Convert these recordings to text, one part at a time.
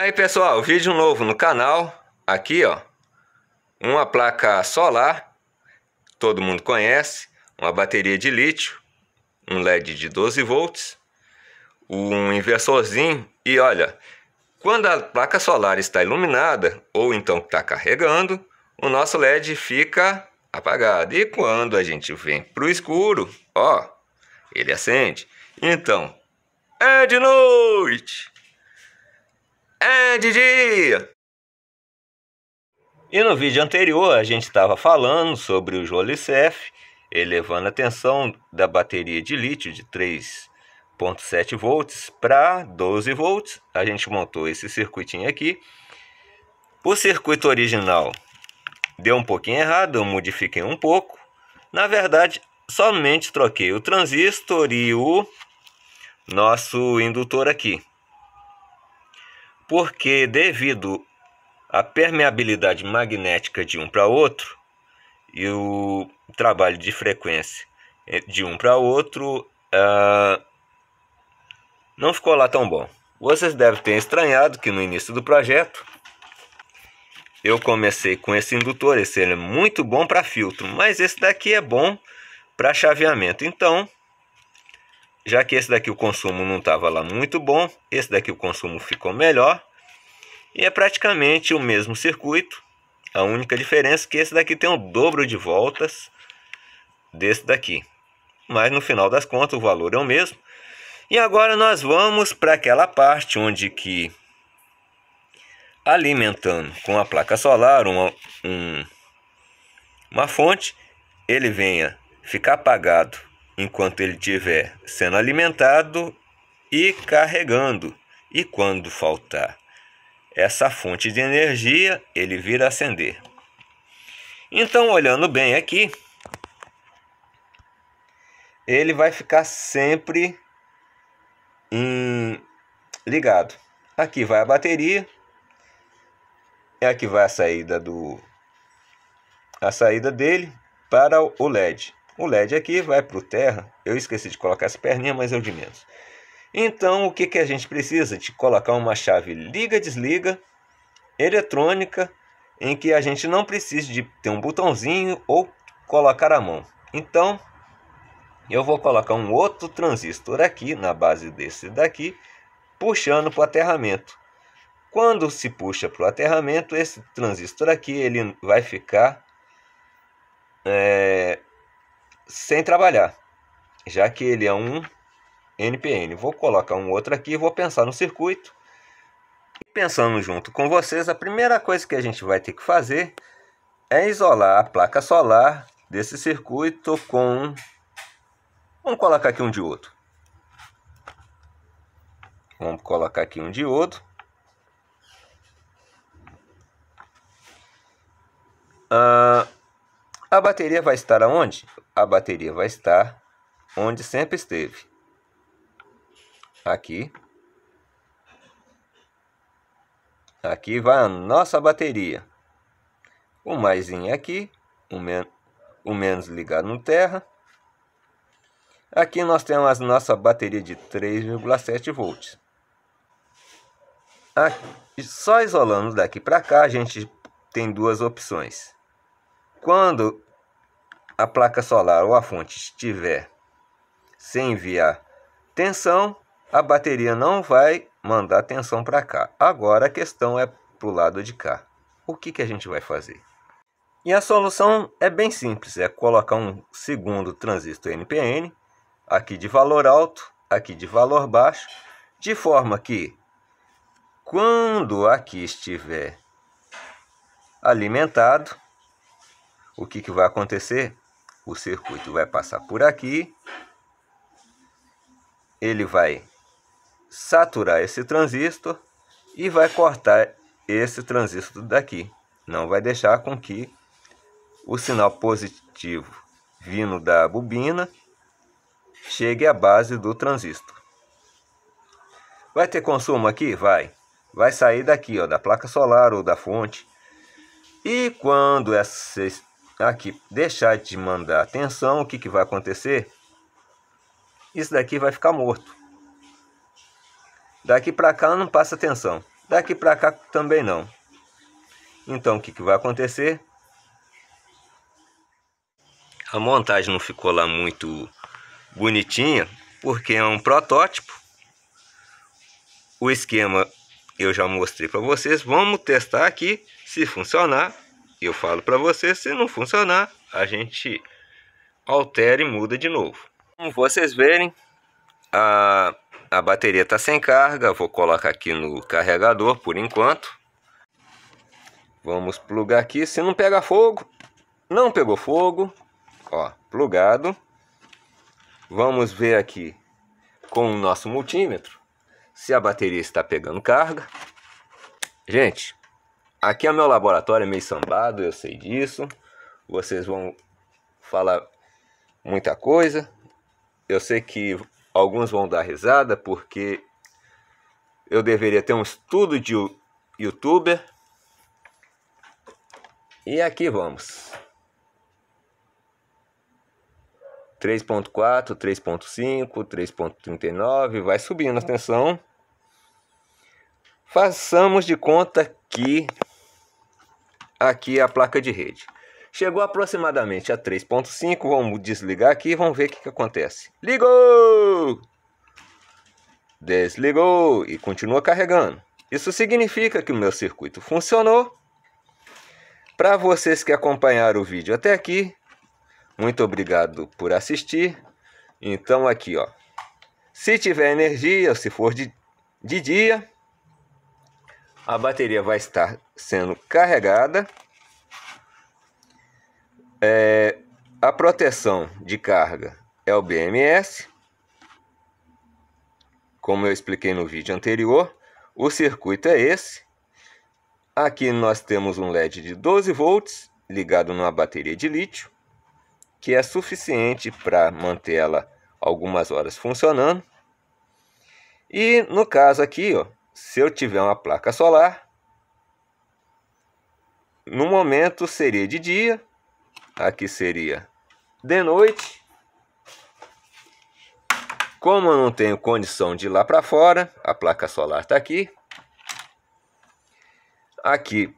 Aí pessoal, vídeo novo no canal, aqui ó, uma placa solar, todo mundo conhece, uma bateria de lítio, um LED de 12 volts, um inversorzinho e olha, quando a placa solar está iluminada ou então está carregando, o nosso LED fica apagado e quando a gente vem para o escuro, ó, ele acende. Então, é de noite! É, Didi! E no vídeo anterior a gente estava falando sobre o Jolicef elevando a tensão da bateria de lítio de 3.7 volts para 12 volts. A gente montou esse circuitinho aqui. O circuito original deu um pouquinho errado, eu modifiquei um pouco. Na verdade, somente troquei o transistor e o nosso indutor aqui porque devido à permeabilidade magnética de um para outro e o trabalho de frequência eh, de um para outro, uh, não ficou lá tão bom. Vocês devem ter estranhado que no início do projeto eu comecei com esse indutor, esse ele é muito bom para filtro, mas esse daqui é bom para chaveamento. Então, já que esse daqui o consumo não estava lá muito bom, esse daqui o consumo ficou melhor. E é praticamente o mesmo circuito, a única diferença é que esse daqui tem o dobro de voltas desse daqui. Mas no final das contas o valor é o mesmo. E agora nós vamos para aquela parte onde que alimentando com a placa solar uma, um, uma fonte, ele venha ficar apagado enquanto ele estiver sendo alimentado e carregando. E quando faltar essa fonte de energia, ele virá acender. Então, olhando bem aqui, ele vai ficar sempre em... Hum, ligado. Aqui vai a bateria, é aqui vai a saída do a saída dele para o LED. O LED aqui vai para o terra. Eu esqueci de colocar as perninhas, mas eu é de menos. Então, o que, que a gente precisa? De colocar uma chave liga-desliga, eletrônica, em que a gente não precise de ter um botãozinho ou colocar a mão. Então, eu vou colocar um outro transistor aqui, na base desse daqui, puxando para o aterramento. Quando se puxa para o aterramento, esse transistor aqui ele vai ficar é, sem trabalhar, já que ele é um NPN. Vou colocar um outro aqui, vou pensar no circuito. E pensando junto com vocês, a primeira coisa que a gente vai ter que fazer é isolar a placa solar desse circuito com... Vamos colocar aqui um diodo. Vamos colocar aqui um diodo. Uh, a bateria vai estar aonde? A bateria vai estar onde sempre esteve. Aqui. Aqui vai a nossa bateria. O mais aqui, o, men o menos ligado no terra. Aqui nós temos a nossa bateria de 3,7 volts. Aqui, só isolando daqui para cá, a gente tem duas opções. Quando a placa solar ou a fonte estiver sem enviar tensão, a bateria não vai mandar tensão para cá. Agora a questão é para o lado de cá. O que, que a gente vai fazer? E a solução é bem simples, é colocar um segundo transistor NPN, aqui de valor alto, aqui de valor baixo, de forma que quando aqui estiver alimentado, o que, que vai acontecer? O circuito vai passar por aqui, ele vai saturar esse transistor e vai cortar esse transistor daqui. Não vai deixar com que o sinal positivo vindo da bobina chegue à base do transistor. Vai ter consumo aqui? Vai. Vai sair daqui, ó, da placa solar ou da fonte. E quando esse aqui deixar de mandar atenção, o que, que vai acontecer? Isso daqui vai ficar morto. Daqui para cá não passa atenção. Daqui para cá também não. Então o que, que vai acontecer? A montagem não ficou lá muito bonitinha, porque é um protótipo. O esquema eu já mostrei para vocês. Vamos testar aqui. Se funcionar, eu falo para você, se não funcionar, a gente altera e muda de novo. Como vocês verem, a, a bateria está sem carga. Vou colocar aqui no carregador por enquanto. Vamos plugar aqui. Se não pega fogo, não pegou fogo. Ó, plugado. Vamos ver aqui com o nosso multímetro se a bateria está pegando carga. Gente, Aqui é o meu laboratório, meio sambado, eu sei disso. Vocês vão falar muita coisa. Eu sei que alguns vão dar risada porque eu deveria ter um estudo de youtuber. E aqui vamos. 3.4, 3.5, 3.39, vai subindo a tensão. Façamos de conta que aqui a placa de rede. Chegou aproximadamente a 3.5, vamos desligar aqui e vamos ver o que, que acontece. Ligou! Desligou e continua carregando. Isso significa que o meu circuito funcionou. Para vocês que acompanharam o vídeo até aqui, muito obrigado por assistir. Então aqui, ó. Se tiver energia, se for de, de dia, a bateria vai estar sendo carregada. É, a proteção de carga é o BMS, como eu expliquei no vídeo anterior. O circuito é esse. Aqui nós temos um LED de 12 volts ligado numa bateria de lítio, que é suficiente para manter ela algumas horas funcionando. E no caso aqui, ó, se eu tiver uma placa solar, no momento seria de dia, aqui seria de noite. Como eu não tenho condição de ir lá para fora, a placa solar está aqui. Aqui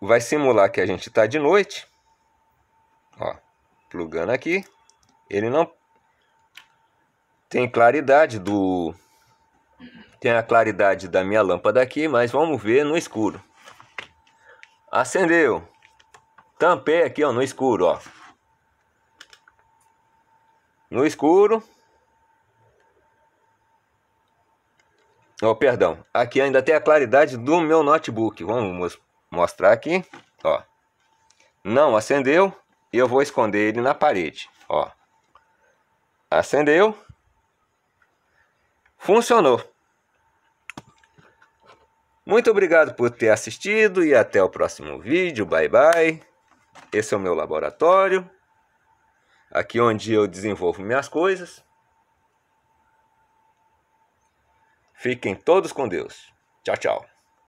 vai simular que a gente está de noite. Ó, plugando aqui. Ele não tem claridade do tem a claridade da minha lâmpada aqui, mas vamos ver no escuro. Acendeu. Tampei aqui, ó, no escuro, ó. No escuro. Oh, perdão. Aqui ainda tem a claridade do meu notebook. Vamos mostrar aqui, ó. Não acendeu. E eu vou esconder ele na parede, ó. Acendeu. Funcionou. Muito obrigado por ter assistido e até o próximo vídeo. Bye bye. Esse é o meu laboratório. Aqui onde eu desenvolvo minhas coisas. Fiquem todos com Deus. Tchau, tchau.